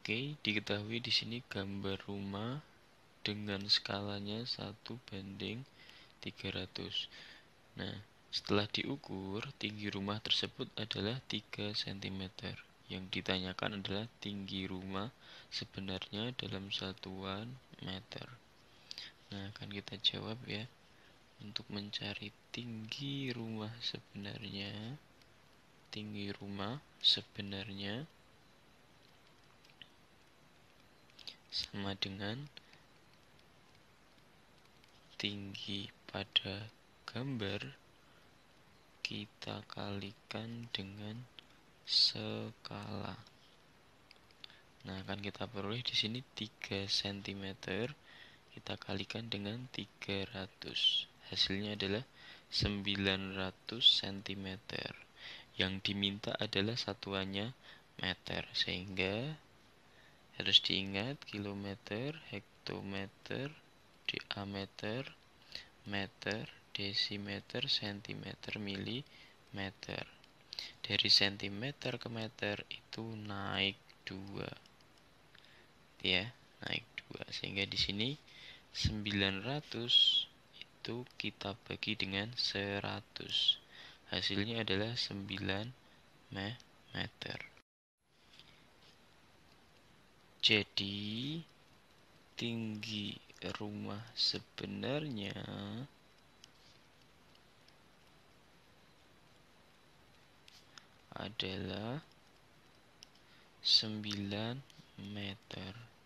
Oke, diketahui di sini gambar rumah dengan skalanya 1 banding 300. Nah, setelah diukur, tinggi rumah tersebut adalah 3 cm. Yang ditanyakan adalah tinggi rumah sebenarnya dalam satuan meter. Nah, akan kita jawab ya. Untuk mencari tinggi rumah sebenarnya, tinggi rumah sebenarnya sama dengan tinggi pada gambar kita kalikan dengan skala. Nah, akan kita peroleh di sini 3 cm kita kalikan dengan 300. Hasilnya adalah 900 cm. Yang diminta adalah satuannya meter sehingga harus diingat kilometer, hektometer, diameter, meter, desimeter, sentimeter, milimeter. Dari sentimeter ke meter itu naik 2. Gitu ya, naik 2. Sehingga di sini 900 itu kita bagi dengan 100. Hasilnya adalah 9 meter. Jadi tinggi rumah sebenarnya adalah 9 meter.